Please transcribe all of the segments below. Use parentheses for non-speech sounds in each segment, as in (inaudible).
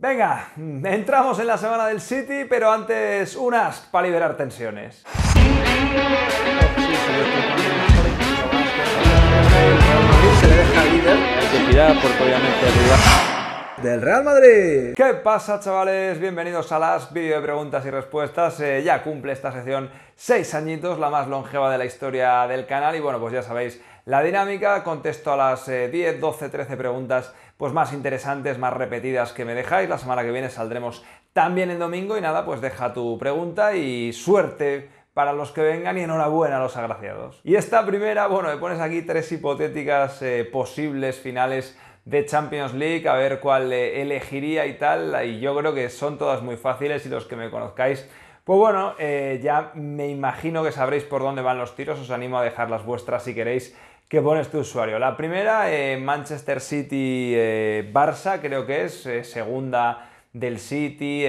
Venga, entramos en la semana del City, pero antes unas para liberar tensiones. del Real Madrid. ¿Qué pasa, chavales? Bienvenidos a las vídeo de preguntas y respuestas. Eh, ya cumple esta sección seis añitos, la más longeva de la historia del canal. Y bueno, pues ya sabéis la dinámica, contesto a las 10, 12, 13 preguntas pues más interesantes, más repetidas que me dejáis. La semana que viene saldremos también en domingo y nada, pues deja tu pregunta y suerte para los que vengan y enhorabuena a los agraciados. Y esta primera, bueno, me pones aquí tres hipotéticas eh, posibles finales de Champions League, a ver cuál eh, elegiría y tal, y yo creo que son todas muy fáciles y los que me conozcáis pues bueno, eh, ya me imagino que sabréis por dónde van los tiros, os animo a dejar las vuestras si queréis ¿Qué pones este tu usuario. La primera, eh, Manchester City-Barça, eh, creo que es, eh, segunda del City,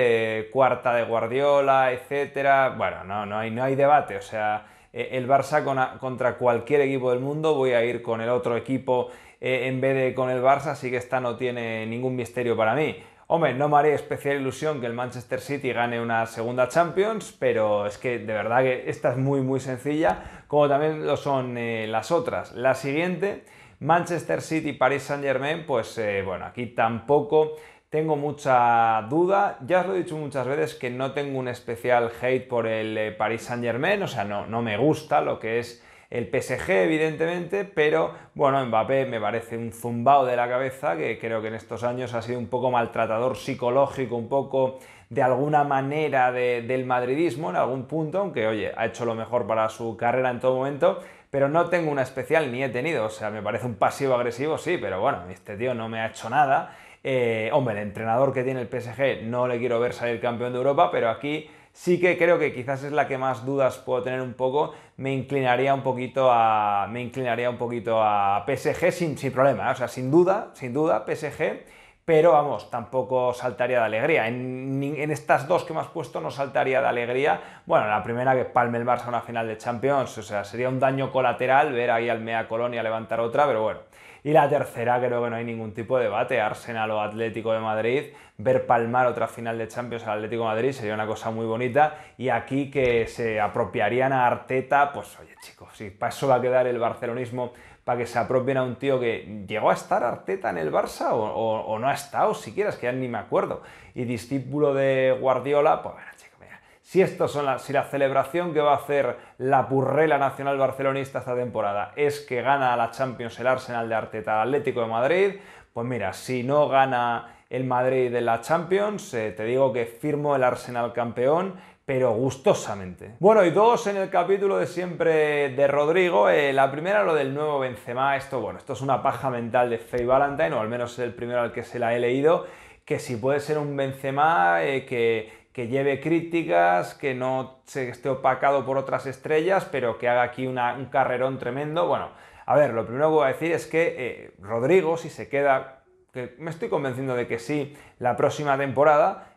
cuarta de Guardiola, etcétera. Bueno, no, no, hay, no hay debate, o sea, el Barça contra cualquier equipo del mundo, voy a ir con el otro equipo en vez de con el Barça, así que esta no tiene ningún misterio para mí. Hombre, no me haría especial ilusión que el Manchester City gane una segunda Champions, pero es que de verdad que esta es muy muy sencilla, como también lo son eh, las otras. La siguiente, Manchester City, Paris Saint Germain, pues eh, bueno, aquí tampoco tengo mucha duda. Ya os lo he dicho muchas veces que no tengo un especial hate por el eh, Paris Saint Germain, o sea, no, no me gusta lo que es el PSG, evidentemente, pero bueno, Mbappé me parece un zumbao de la cabeza, que creo que en estos años ha sido un poco maltratador psicológico, un poco de alguna manera del madridismo en algún punto, aunque oye, ha hecho lo mejor para su carrera en todo momento, pero no tengo una especial ni he tenido, o sea, me parece un pasivo agresivo, sí, pero bueno, este tío no me ha hecho nada. Eh, hombre, el entrenador que tiene el PSG no le quiero ver salir campeón de Europa, pero aquí sí que creo que quizás es la que más dudas puedo tener un poco, me inclinaría un poquito a, me inclinaría un poquito a PSG sin, sin problema, ¿eh? o sea, sin duda, sin duda, PSG pero vamos, tampoco saltaría de alegría. En, estas dos que me has puesto no saltaría de alegría. Bueno, la primera que palme el Barça a una final de Champions, o sea, sería un daño colateral ver ahí al Mea Colonia levantar otra, pero bueno. Y la tercera creo que no hay ningún tipo de debate, Arsenal o Atlético de Madrid, ver palmar otra final de Champions al Atlético de Madrid sería una cosa muy bonita y aquí que se apropiarían a Arteta, pues oye chicos, si para eso va a quedar el barcelonismo para que se apropien a un tío que llegó a estar Arteta en el Barça o, no ha estado siquiera, es que ya ni me acuerdo. Y discípulo de Guardiola, pues bueno, chico, mira, si esto son la, si la celebración que va a hacer la purrela nacional barcelonista esta temporada es que gana la Champions el Arsenal de Arteta Atlético de Madrid, pues mira, si no gana el Madrid de la Champions, eh, te digo que firmo el Arsenal campeón pero gustosamente. Bueno, y dos en el capítulo de siempre de Rodrigo. Eh, la primera, lo del nuevo Benzema. Esto, bueno, esto es una paja mental de Faye Valentine, o al menos es el primero al que se la he leído, que si puede ser un Benzema eh, que, lleve críticas, que no se esté opacado por otras estrellas, pero que haga aquí un carrerón tremendo. Bueno, a ver, lo primero que voy a decir es que eh, Rodrigo, si se queda, que me estoy convenciendo de que sí, la próxima temporada,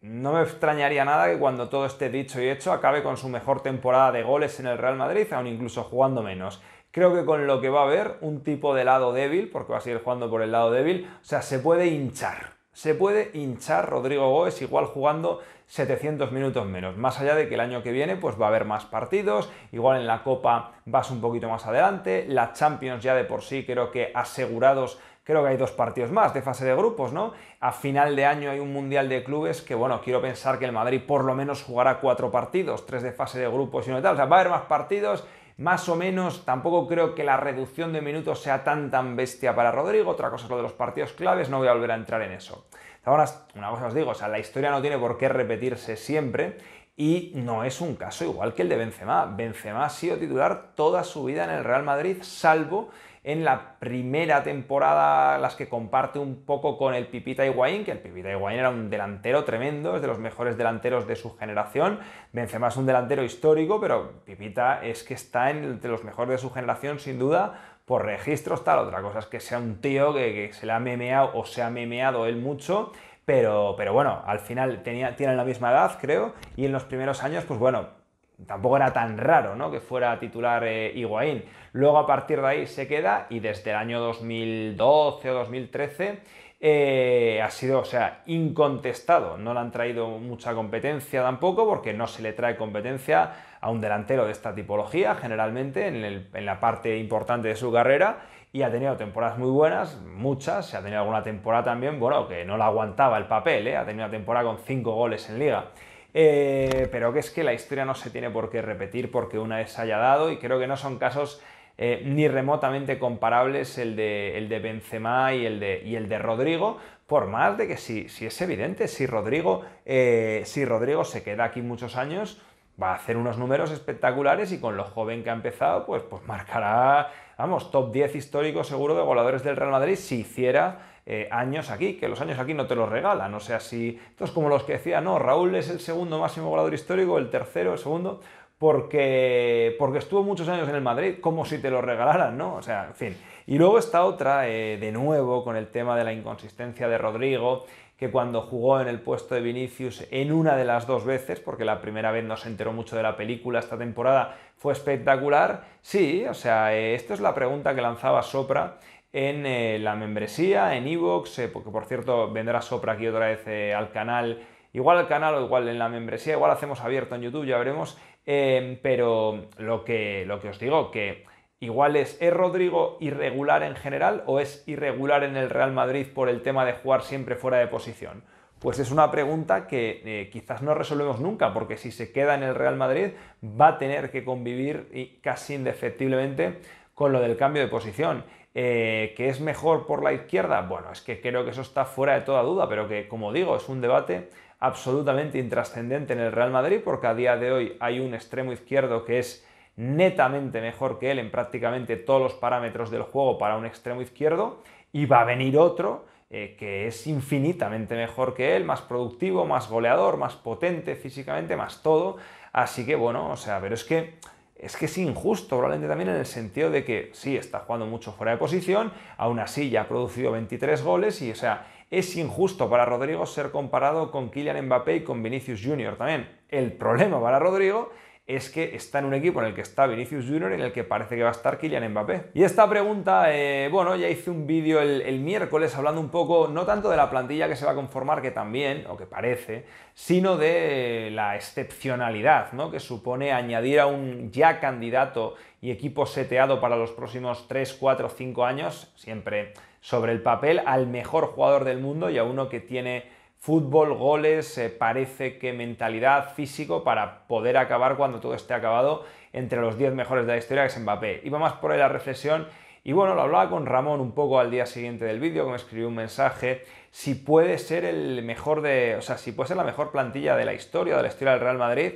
no me extrañaría nada que cuando todo esté dicho y hecho acabe con su mejor temporada de goles en el Real Madrid, aún incluso jugando menos. Creo que con lo que va a haber, un tipo de lado débil, porque va a seguir jugando por el lado débil, o sea, se puede hinchar. Se puede hinchar Rodrigo Goes igual jugando 700 minutos menos, más allá de que el año que viene pues va a haber más partidos, igual en la Copa vas un poquito más adelante, la Champions ya de por sí creo que asegurados creo que hay dos partidos más de fase de grupos, ¿no? A final de año hay un Mundial de Clubes que, bueno, quiero pensar que el Madrid por lo menos jugará cuatro partidos, tres de fase de grupos y uno de tal. O sea, va a haber más partidos más o menos, tampoco creo que la reducción de minutos sea tan tan bestia para Rodrigo. Otra cosa es lo de los partidos claves, no voy a volver a entrar en eso. Ahora, una cosa os digo, o sea, la historia no tiene por qué repetirse siempre y no es un caso igual que el de Benzema. Benzema ha sido titular toda su vida en el Real Madrid, salvo en la primera temporada, las que comparte un poco con el Pipita Higuaín, que el Pipita Higuaín era un delantero tremendo, es de los mejores delanteros de su generación. Benzema es un delantero histórico, pero Pipita es que está entre los mejores de su generación, sin duda, por registros, tal. Otra cosa es que sea un tío que, se le ha memeado o se ha memeado él mucho, pero, pero, bueno, al final tenía, tienen la misma edad, creo, y en los primeros años, pues bueno, tampoco era tan raro ¿no? que fuera titular eh, Higuaín. Luego a partir de ahí se queda y desde el año 2012 o 2013 eh, ha sido, o sea, incontestado. No le han traído mucha competencia tampoco porque no se le trae competencia a un delantero de esta tipología generalmente en, la parte importante de su carrera y ha tenido temporadas muy buenas, muchas, se ha tenido alguna temporada también, bueno, que no la aguantaba el papel, eh, ha tenido una temporada con cinco goles en liga. Eh, pero que es que la historia no se tiene por qué repetir porque una vez haya dado y creo que no son casos eh, ni remotamente comparables el de, el de Benzema y el de, y el de Rodrigo, por más de que si, si es evidente, si Rodrigo, eh, si Rodrigo se queda aquí muchos años, va a hacer unos números espectaculares y con lo joven que ha empezado, pues, pues marcará, vamos, top 10 histórico seguro de goleadores del Real Madrid si hiciera eh, años aquí, que los años aquí no te los regalan. O sea, si. Entonces, como los que decía, no, Raúl es el segundo máximo goleador histórico, el tercero, el segundo. Porque, porque estuvo muchos años en el Madrid, como si te lo regalaran, ¿no? O sea, en fin. Y luego está otra, eh, de nuevo, con el tema de la inconsistencia de Rodrigo, que cuando jugó en el puesto de Vinicius en una de las dos veces, porque la primera vez no se enteró mucho de la película esta temporada, fue espectacular. Sí, o sea, eh, esto es la pregunta que lanzaba Sopra en eh, la membresía, en Evox, eh, porque por cierto vendrá Sopra aquí otra vez eh, al canal, igual al canal o igual en la membresía, igual hacemos abierto en YouTube, ya veremos, em, pero lo que, lo que os digo, que igual es, Rodrigo irregular en general o es irregular en el Real Madrid por el tema de jugar siempre fuera de posición? Pues es una pregunta que quizás no resolvemos nunca, porque si se queda en el Real Madrid va a tener que convivir casi indefectiblemente con lo del cambio de posición. Eh, ¿Que es mejor por la izquierda? Bueno, es que creo que eso está fuera de toda duda, pero que, como digo, es un debate absolutamente intrascendente en el Real Madrid, porque a día de hoy hay un extremo izquierdo que es netamente mejor que él en prácticamente todos los parámetros del juego para un extremo izquierdo, y va a venir otro eh, que es infinitamente mejor que él, más productivo, más goleador, más potente físicamente, más todo. Así que bueno, o sea, pero es que es que es injusto, probablemente también en el sentido de que sí, está jugando mucho fuera de posición, aún así ya ha producido 23 goles y, o sea, es injusto para Rodrigo ser comparado con Kylian Mbappé y con Vinicius Jr. también. El problema para Rodrigo es que está en un equipo en el que está Vinicius Jr. en el que parece que va a estar Kylian Mbappé. Y esta pregunta, eh, bueno, ya hice un vídeo el, el, miércoles hablando un poco, no tanto de la plantilla que se va a conformar, que también, o que parece, sino de la excepcionalidad, ¿no? Que supone añadir a un ya candidato y equipo seteado para los próximos 3, 4, 5 años, siempre sobre el papel, al mejor jugador del mundo y a uno que tiene fútbol, goles, parece que mentalidad, físico, para poder acabar cuando todo esté acabado entre los 10 mejores de la historia, que es Mbappé. Iba más por ahí la reflexión y bueno, lo hablaba con Ramón un poco al día siguiente del vídeo, que me escribió un mensaje, si puede ser el mejor de, o sea, si puede ser la mejor plantilla de la historia, de la historia del Real Madrid.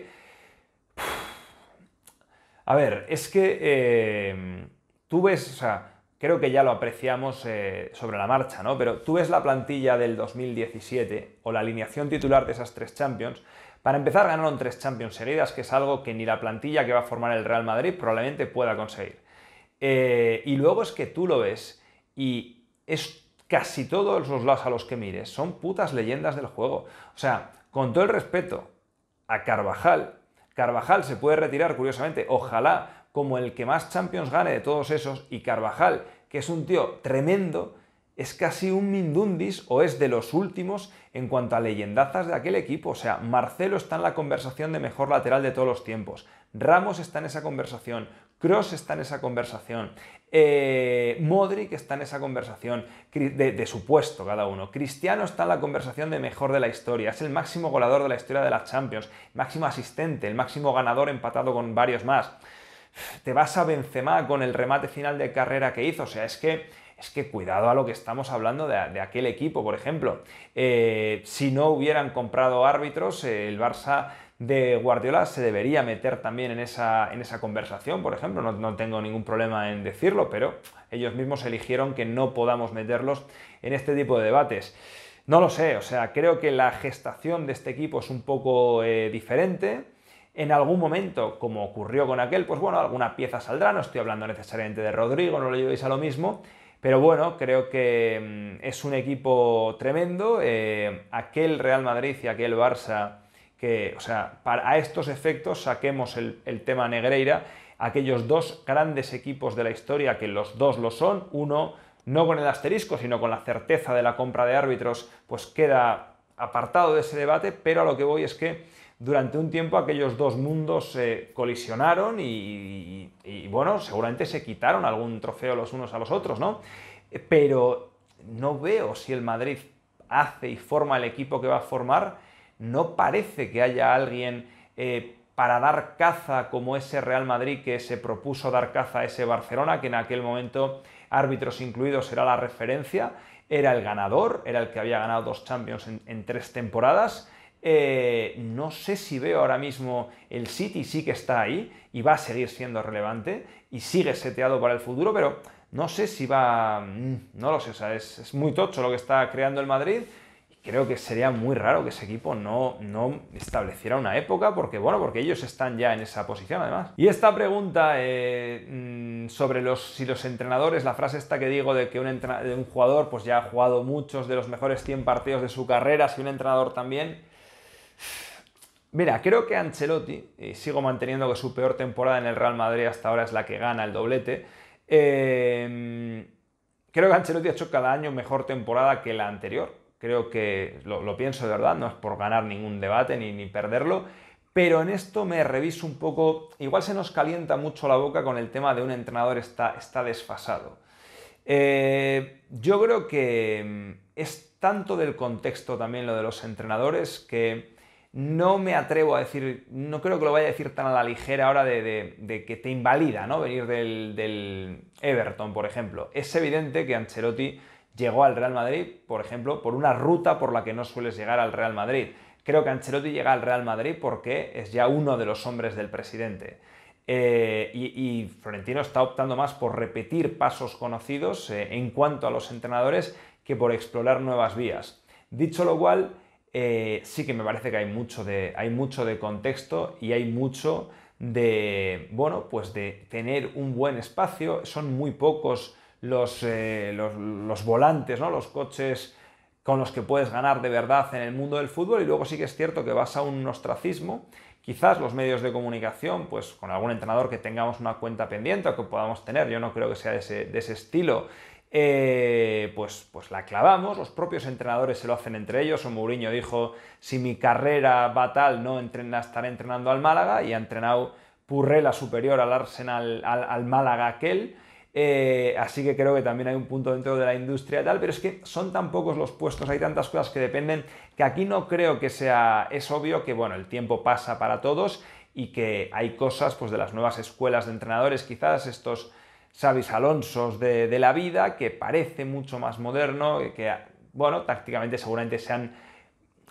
A ver, es que eh, tú ves, creo que ya lo apreciamos eh, sobre la marcha, ¿no? Pero tú ves la plantilla del 2017 o la alineación titular de esas tres Champions. Para empezar, ganaron tres Champions heridas, que es algo que ni la plantilla que va a formar el Real Madrid probablemente pueda conseguir. Eh, y luego es que tú lo ves y es casi todos los lados a los que mires son putas leyendas del juego. O sea, con todo el respeto a Carvajal, Carvajal se puede retirar, curiosamente, ojalá, como el que más Champions gane de todos esos, y Carvajal, que es un tío tremendo, es casi un mindundis o es de los últimos en cuanto a leyendazas de aquel equipo. O sea, Marcelo está en la conversación de mejor lateral de todos los tiempos. Ramos está en esa conversación. Cross está en esa conversación. Eh, Modric está en esa conversación de, su puesto cada uno. Cristiano está en la conversación de mejor de la historia. Es el máximo goleador de la historia de las Champions. Máximo asistente, el máximo ganador empatado con varios más te vas a Benzema con el remate final de carrera que hizo. O sea, es que, es que cuidado a lo que estamos hablando de, aquel equipo, por ejemplo. Eh, si no hubieran comprado árbitros, eh, el Barça de Guardiola se debería meter también en esa, conversación, por ejemplo. No, tengo ningún problema en decirlo, pero ellos mismos eligieron que no podamos meterlos en este tipo de debates. No lo sé, o sea, creo que la gestación de este equipo es un poco eh, diferente en algún momento, como ocurrió con aquel, pues bueno, alguna pieza saldrá, no estoy hablando necesariamente de Rodrigo, no lo llevéis a lo mismo, pero bueno, creo que mm, es un equipo tremendo, eh, aquel Real Madrid y aquel Barça, que, o sea, para, a estos efectos saquemos el tema Negreira, aquellos dos grandes equipos de la historia, que los dos lo son, uno no con el asterisco, sino con la certeza de la compra de árbitros, pues queda apartado de ese debate, pero a lo que voy es que durante un tiempo aquellos dos mundos se colisionaron y, bueno, seguramente se quitaron algún trofeo los unos a los otros, ¿no? Pero no veo si el Madrid hace y forma el equipo que va a formar, no parece que haya alguien eh, para dar caza como ese Real Madrid que se propuso dar caza a ese Barcelona, que en aquel momento, árbitros incluidos, era la referencia, era el ganador, era el que había ganado dos Champions en tres temporadas, eh, no sé si veo ahora mismo el City, sí que está ahí y va a seguir siendo relevante y sigue seteado para el futuro, pero no sé si va, mm, no lo sé, o sea, es, muy tocho lo que está creando el Madrid creo que sería muy raro que ese equipo no, no estableciera una época, porque bueno, porque ellos están ya en esa posición además. Y esta pregunta eh, mm, sobre los, si los entrenadores, la frase esta que digo de que un, jugador pues ya ha jugado muchos de los mejores 100 partidos de su carrera, si un entrenador también, Mira, creo que Ancelotti, y eh, sigo manteniendo que su peor temporada en el Real Madrid hasta ahora es la que gana el doblete, em, creo que Ancelotti ha hecho cada año mejor temporada que la anterior. Creo que lo, pienso de verdad, no es por ganar ningún debate ni, perderlo, pero en esto me reviso un poco, igual se nos calienta mucho la boca con el tema de un entrenador está, está desfasado. Eh, yo creo que em, es tanto del contexto también lo de los entrenadores que no me atrevo a decir, no creo que lo vaya a decir tan a la ligera ahora de, que te invalida, ¿no? Venir del, Everton, por ejemplo. Es evidente que Ancelotti llegó al Real Madrid, por ejemplo, por una ruta por la que no sueles llegar al Real Madrid. Creo que Ancelotti llega al Real Madrid porque es ya uno de los hombres del presidente. Eh, y, Florentino está optando más por repetir pasos conocidos eh, en cuanto a los entrenadores que por explorar nuevas vías. Dicho lo cual, eh, sí que me parece que hay mucho, de, hay mucho de contexto y hay mucho de, bueno, pues de tener un buen espacio. Son muy pocos eh, los, volantes, ¿no? los coches con los que puedes ganar de verdad en el mundo del fútbol y luego sí que es cierto que vas a un ostracismo. Quizás los medios de comunicación, pues con algún entrenador que tengamos una cuenta pendiente o que podamos tener, yo no creo que sea de ese estilo, eh, pues, pues la clavamos, los propios entrenadores se lo hacen entre ellos, o Mourinho dijo, si mi carrera va tal, no entrena, estaré entrenando al Málaga, y ha entrenado Purrela superior al Arsenal, al, Málaga aquel, eh, así que creo que también hay un punto dentro de la industria y tal, pero es que son tan pocos los puestos, hay tantas cosas que dependen, que aquí no creo que sea, es obvio que bueno, el tiempo pasa para todos y que hay cosas pues de las nuevas escuelas de entrenadores, quizás estos Sabis Alonsos de, de, la vida, que parece mucho más moderno, que, bueno, tácticamente seguramente sean,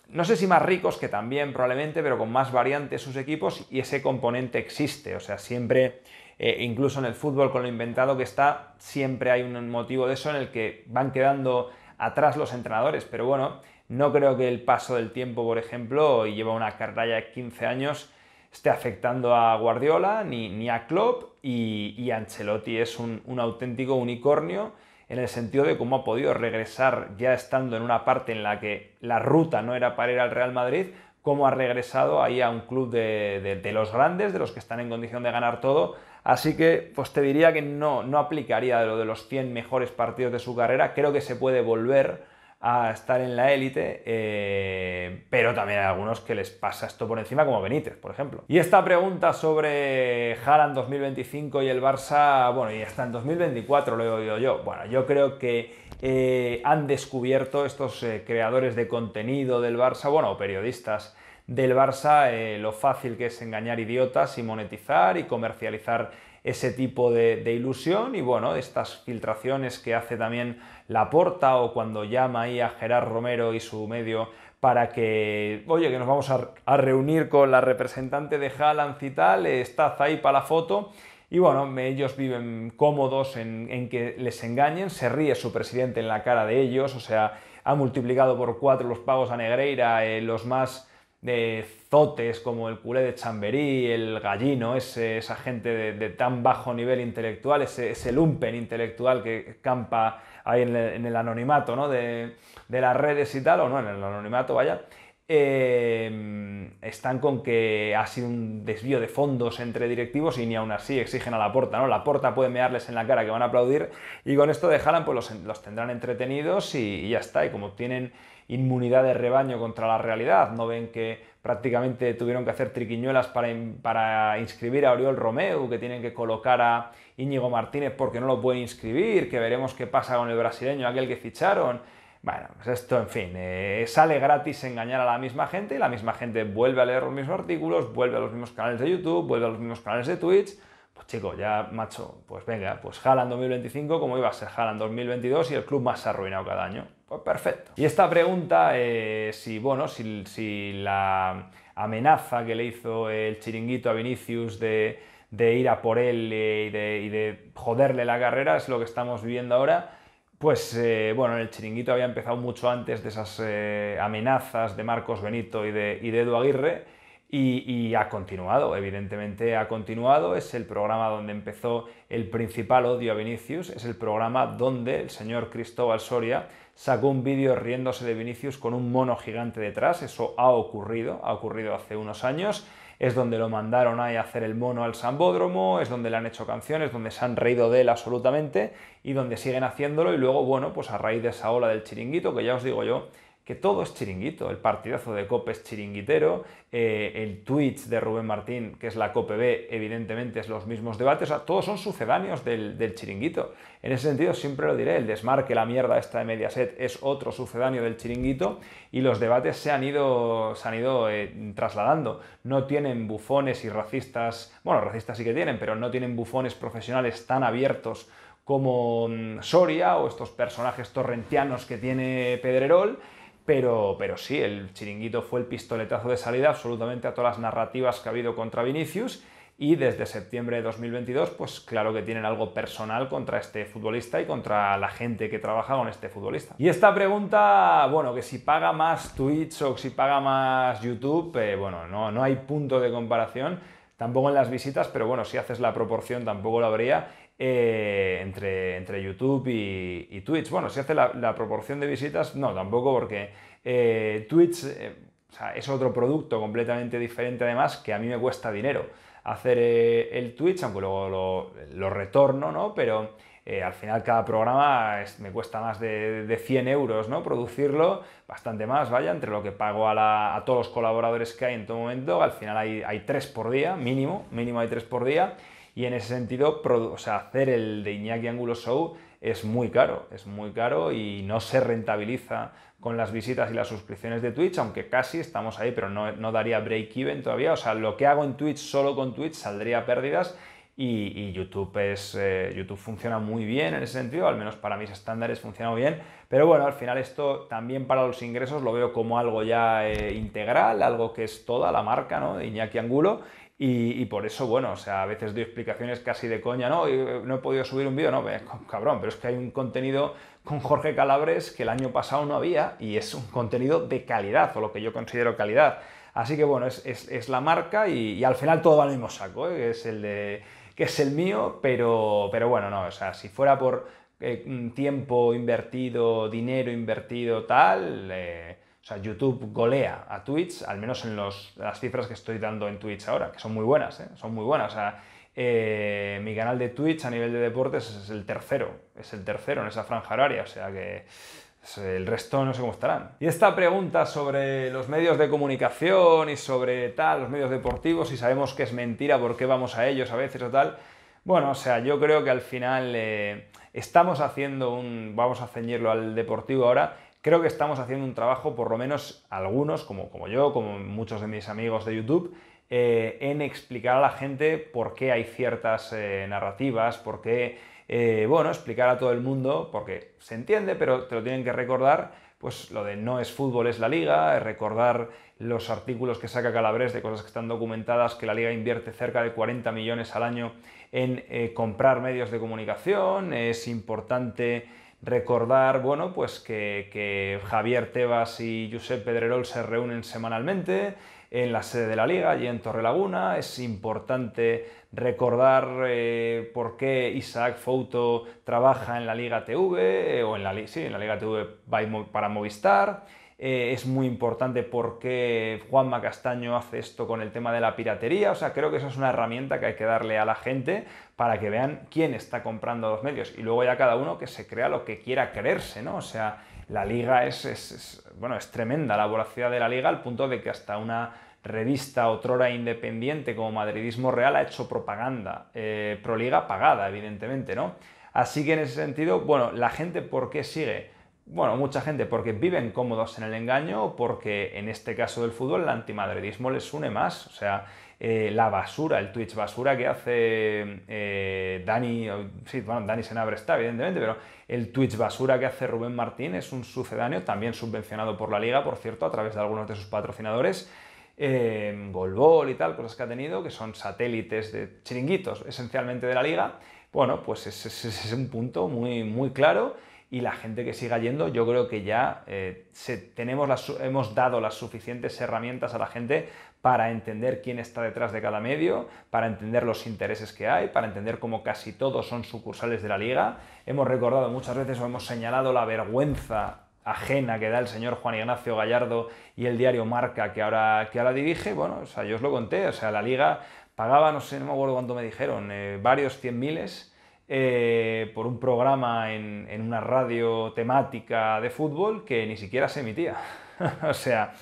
no sé si más ricos, que también probablemente, pero con más variantes sus equipos y ese componente existe. O sea, siempre, eh, incluso en el fútbol con lo inventado que está, siempre hay un motivo de eso en el que van quedando atrás los entrenadores, pero bueno, no creo que el paso del tiempo, por ejemplo, y lleva una carrera ya de 15 años, esté afectando a Guardiola ni, ni a Klopp y, Ancelotti es un, auténtico unicornio en el sentido de cómo ha podido regresar ya estando en una parte en la que la ruta no era para ir al Real Madrid, cómo ha regresado ahí a un club de, los grandes, de los que están en condición de ganar todo. Así que, pues te diría que no, no aplicaría lo de los 100 mejores partidos de su carrera. Creo que se puede volver a estar en la élite, eh, pero también hay algunos que les pasa esto por encima, como Benítez, por ejemplo. Y esta pregunta sobre Haaland 2025 y el Barça, bueno, y hasta en 2024 lo he oído yo. Bueno, yo creo que eh, han descubierto estos eh, creadores de contenido del Barça, bueno, periodistas del Barça, lo fácil que es engañar idiotas y monetizar y comercializar ese tipo de, ilusión y bueno, estas filtraciones que hace también Laporta o cuando llama ahí a Gerard Romero y su medio para que, oye, que nos vamos a, reunir con la representante de Haaland y tal, estás ahí para la foto. Y bueno, ellos viven cómodos en, que les engañen, se ríe su presidente en la cara de ellos, o sea, ha multiplicado por cuatro los pagos a Negreira, eh, los más de zotes como el culé de Chamberí, el gallino, ese, esa gente de, tan bajo nivel intelectual, ese, lumpen intelectual que campa ahí en el, anonimato ¿no? de, de, las redes y tal, o no, en el anonimato, vaya, Em, están con que ha sido un desvío de fondos entre directivos y ni aún así exigen a la porta, ¿no? La porta puede mearles en la cara que van a aplaudir y con esto de pues los, tendrán entretenidos y, ya está. Y como tienen inmunidad de rebaño contra la realidad, no ven que prácticamente tuvieron que hacer triquiñuelas para, para inscribir a Oriol Romeu, que tienen que colocar a Íñigo Martínez porque no lo pueden inscribir, que veremos qué pasa con el brasileño, aquel que ficharon bueno, pues esto, en fin, eh, sale gratis engañar a la misma gente y la misma gente vuelve a leer los mismos artículos, vuelve a los mismos canales de YouTube, vuelve a los mismos canales de Twitch. Pues chico, ya macho, pues venga, pues jalan 2025 como iba a ser jalan 2022 y el club más arruinado cada año. Pues perfecto. Y esta pregunta, eh, si, bueno, si, la amenaza que le hizo el chiringuito a Vinicius de, ir a por él eh, y y de joderle la carrera es lo que estamos viviendo ahora, pues eh, bueno, el chiringuito había empezado mucho antes de esas eh, amenazas de Marcos Benito y de, Edu Aguirre y, y, ha continuado, evidentemente ha continuado. Es el programa donde empezó el principal odio a Vinicius, es el programa donde el señor Cristóbal Soria sacó un vídeo riéndose de Vinicius con un mono gigante detrás. Eso ha ocurrido, ha ocurrido hace unos años es donde lo mandaron ahí a hacer el mono al Sambódromo, es donde le han hecho canciones, donde se han reído de él absolutamente y donde siguen haciéndolo y luego, bueno, pues a raíz de esa ola del chiringuito, que ya os digo yo, que todo es chiringuito. El partidazo de COPE es chiringuitero, eh, el Twitch de Rubén Martín, que es la COPE B, evidentemente es los mismos debates, todos son sucedáneos del, chiringuito. En ese sentido, siempre lo diré, el desmarque, la mierda esta de Mediaset es otro sucedáneo del chiringuito y los debates se han ido, se han ido eh, trasladando. No tienen bufones y racistas, bueno, racistas sí que tienen, pero no tienen bufones profesionales tan abiertos como mm, Soria o estos personajes torrentianos que tiene Pedrerol pero, sí, el chiringuito fue el pistoletazo de salida absolutamente a todas las narrativas que ha habido contra Vinicius y desde septiembre de 2022, pues claro que tienen algo personal contra este futbolista y contra la gente que trabaja con este futbolista. Y esta pregunta, bueno, que si paga más Twitch o si paga más YouTube, eh, bueno, no, no hay punto de comparación, tampoco en las visitas, pero bueno, si haces la proporción tampoco lo habría eh, entre, YouTube y, Twitch. Bueno, si hace la, proporción de visitas, no, tampoco, porque eh, Twitch eh, es otro producto completamente diferente, además, que a mí me cuesta dinero hacer el Twitch, aunque luego lo, retorno, ¿no? Pero al final cada programa me cuesta más de, 100 euros, ¿no? Producirlo, bastante más, vaya, entre lo que pago a, todos los colaboradores que hay en todo momento, al final hay, hay, tres por día, mínimo, mínimo hay tres por día, y en ese sentido, hacer el de Iñaki Angulo Show es muy caro, es muy caro y no se rentabiliza con las visitas y las suscripciones de Twitch, aunque casi estamos ahí, pero no, daría break-even todavía. O sea, lo que hago en Twitch solo con Twitch saldría pérdidas y, YouTube, es, eh, YouTube funciona muy bien en ese sentido, al menos para mis estándares funciona muy bien, pero bueno, al final esto también para los ingresos lo veo como algo ya eh, integral, algo que es toda la marca ¿no? de Iñaki Angulo y, por eso, bueno, o sea, a veces doy explicaciones casi de coña, ¿no? Eh, no he podido subir un vídeo, no, pues, cabrón, pero es que hay un contenido con Jorge Calabres que el año pasado no había y es un contenido de calidad, o lo que yo considero calidad. Así que bueno, es, la marca y, al final todo va al mismo saco, que ¿eh? es el de que es el mío, pero, pero bueno, no, o sea, si fuera por eh, tiempo invertido, dinero invertido, tal, o sea, YouTube golea a Twitch, al menos en las cifras que estoy dando en Twitch ahora, que son muy buenas, ¿eh? son muy buenas. O sea, eh, mi canal de Twitch a nivel de deportes es el tercero, es el tercero en esa franja horaria, o sea que el resto no sé cómo estarán. Y esta pregunta sobre los medios de comunicación y sobre tal, los medios deportivos, si sabemos que es mentira, ¿por qué vamos a ellos a veces o tal? Bueno, o sea, yo creo que al final eh, estamos haciendo un, vamos a ceñirlo al deportivo ahora, creo que estamos haciendo un trabajo, por lo menos algunos, como, como yo, como muchos de mis amigos de YouTube, eh, en explicar a la gente por qué hay ciertas eh, narrativas, por qué, eh, bueno, explicar a todo el mundo, porque se entiende, pero te lo tienen que recordar, pues lo de no es fútbol, es la liga, recordar los artículos que saca Calabres de cosas que están documentadas, que la liga invierte cerca de 40 millones al año en comprar medios de comunicación, es importante Recordar, bueno, pues que, Javier Tebas y Josep Pedrerol se reúnen semanalmente en la sede de la Liga, allí en Torrelaguna. Es importante recordar eh, por qué Isaac Fouto trabaja en la Liga TV, eh, o en en la Liga TV para Movistar. Eh, es muy importante porque Juanma Castaño hace esto con el tema de la piratería. O sea, creo que esa es una herramienta que hay que darle a la gente para que vean quién está comprando los medios. Y luego ya cada uno que se crea lo que quiera creerse, ¿no? O sea, la liga es, bueno, es tremenda la voracidad de la liga al punto de que hasta una revista otrora independiente como Madridismo Real ha hecho propaganda, eh, proliga pagada, evidentemente, ¿no? Así que en ese sentido, bueno, la gente, ¿por qué sigue? Bueno, mucha gente, porque viven cómodos en el engaño o porque en este caso del fútbol el antimadridismo les une más. O sea, eh, la basura, el Twitch basura que hace eh, Dani, sí, bueno, Dani Senabre está, evidentemente, pero el Twitch basura que hace Rubén Martín es un sucedáneo, también subvencionado por la liga, por cierto, a través de algunos de sus patrocinadores. Eh, Golbol y tal, cosas que ha tenido, que son satélites de chiringuitos esencialmente de la liga. Bueno, pues ese es, es un punto muy, muy claro y la gente que siga yendo, yo creo que ya eh, tenemos las, hemos dado las suficientes herramientas a la gente para entender quién está detrás de cada medio, para entender los intereses que hay, para entender cómo casi todos son sucursales de la liga. Hemos recordado muchas veces o hemos señalado la vergüenza ajena que da el señor Juan Ignacio Gallardo y el diario Marca que ahora, que ahora dirige, bueno, o sea, yo os lo conté, o sea, la liga pagaba, no sé, no me acuerdo cuánto me dijeron, eh, varios cien miles eh, por un programa en, una radio temática de fútbol que ni siquiera se emitía. (laughs) o sea,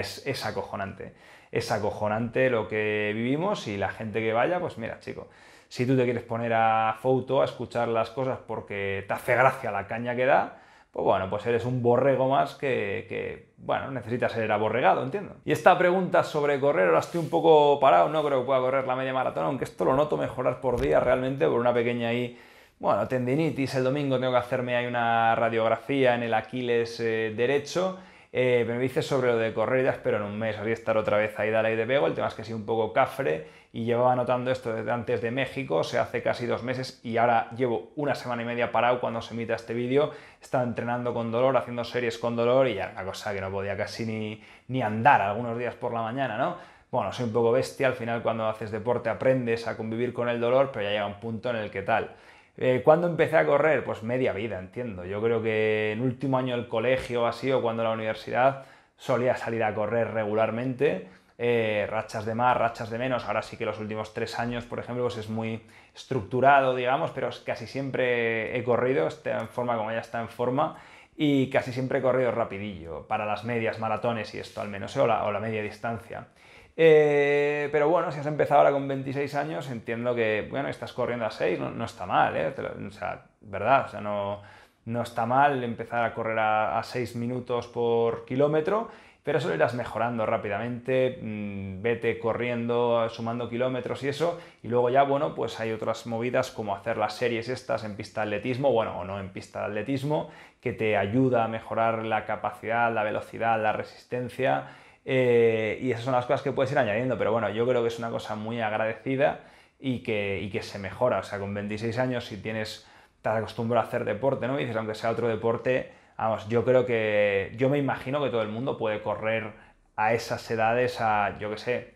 es, es, acojonante. Es acojonante lo que vivimos y la gente que vaya, pues mira, chico, si tú te quieres poner a foto, a escuchar las cosas porque te hace gracia la caña que da, pues bueno, pues eres un borrego más que, bueno, necesitas ser aborregado, entiendo. Y esta pregunta sobre correr, ahora estoy un poco parado, no creo que pueda correr la media maratón, aunque esto lo noto mejorar por día realmente por una pequeña ahí, bueno, tendinitis, el domingo tengo que hacerme ahí una radiografía en el Aquiles eh, derecho eh, me dice sobre lo de correr, ya espero en un mes, a estar otra vez ahí dale y de pego. El tema es que sí, un poco cafre y llevaba anotando esto desde antes de México, se hace casi dos meses y ahora llevo una semana y media parado cuando se emita este vídeo. Estaba entrenando con dolor, haciendo series con dolor y ya, una cosa que no podía casi ni, ni andar algunos días por la mañana, ¿no? Bueno, soy un poco bestia, al final cuando haces deporte aprendes a convivir con el dolor, pero ya llega un punto en el que tal. Eh, ¿Cuándo empecé a correr? Pues media vida, entiendo. Yo creo que en último año del colegio así o cuando la universidad solía salir a correr regularmente. Eh, rachas de más, rachas de menos. Ahora sí que los últimos tres años, por ejemplo, pues es muy estructurado, digamos, pero casi siempre he corrido, está en forma como ya está en forma, y casi siempre he corrido rapidillo, para las medias maratones y esto al menos, o la media distancia. Eh, pero bueno, si has empezado ahora con 26 años, entiendo que, bueno, estás corriendo a 6, no, está mal, ¿eh? o sea, verdad, o sea, no, está mal empezar a correr a, 6 minutos por kilómetro, pero eso lo irás mejorando rápidamente, mm, vete corriendo, sumando kilómetros y eso, y luego ya, bueno, pues hay otras movidas como hacer las series estas en pista de atletismo, bueno, o no en pista de atletismo, que te ayuda a mejorar la capacidad, la velocidad, la resistencia, eh, y esas son las cosas que puedes ir añadiendo, pero bueno, yo creo que es una cosa muy agradecida y que, que se mejora. O sea, con 26 años, si tienes, te acostumbrado a hacer deporte, ¿no? Y dices, aunque sea otro deporte, vamos, yo creo que, yo me imagino que todo el mundo puede correr a esas edades, a, yo qué sé,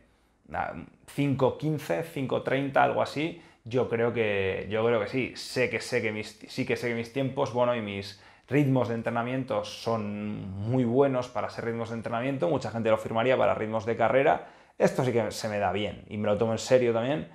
5.15, 5.30, algo así. Yo creo que, yo creo que sí. Sé que sé que mis, sí que sé que mis tiempos, bueno, y mis, ritmos de entrenamiento son muy buenos para ser ritmos de entrenamiento, mucha gente lo firmaría para ritmos de carrera, esto sí que se me da bien y me lo tomo en serio también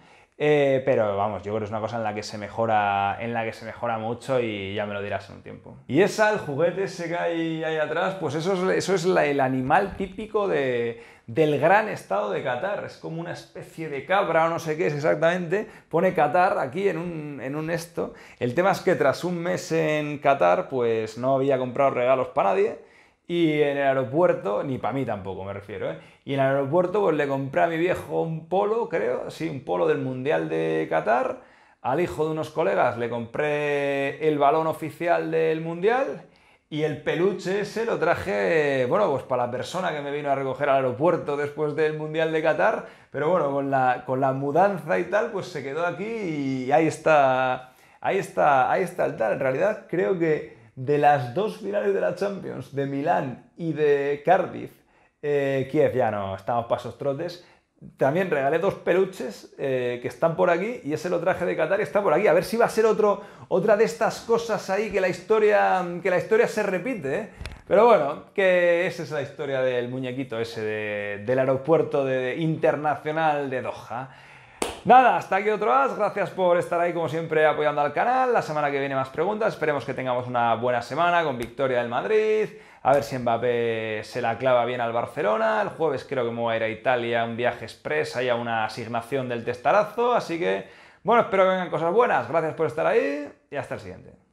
eh, pero vamos, yo creo que es una cosa en la que se mejora, en la que se mejora mucho y ya me lo dirás en un tiempo. Y esa, el juguete ese que hay ahí atrás, pues eso es, eso es el animal típico del gran estado de Qatar. Es como una especie de cabra o no sé qué es exactamente. Pone Qatar aquí en un, en un esto. El tema es que tras un mes en Qatar, pues no había comprado regalos para nadie y en el aeropuerto, ni para mí tampoco me refiero, ¿eh? Y en el aeropuerto pues le compré a mi viejo un polo, creo, sí, un polo del Mundial de Qatar. Al hijo de unos colegas le compré el balón oficial del Mundial. Y el peluche ese lo traje, bueno, pues para la persona que me vino a recoger al aeropuerto después del Mundial de Qatar, pero bueno, con la, con la mudanza y tal, pues se quedó aquí y ahí está, ahí está, ahí está el tal. En realidad creo que de las dos finales de la Champions, de Milán y de Cardiff, eh, Kiev ya no, estamos pasos trotes. También regalé dos peluches eh, que están por aquí y ese lo traje de Qatar está por aquí. A ver si va a ser otro, otra de estas cosas ahí que la historia, que la historia se repite. ¿eh? Pero bueno, que esa es la historia del muñequito ese del aeropuerto internacional de Doha. Nada, hasta aquí otro as. Gracias por estar ahí, como siempre, apoyando al canal. La semana que viene más preguntas. Esperemos que tengamos una buena semana con victoria del Madrid. A ver si Mbappé se la clava bien al Barcelona. El jueves creo que me voy a ir a Italia, un viaje express, a una asignación del testarazo. Así que, bueno, espero que vengan cosas buenas. Gracias por estar ahí y hasta el siguiente.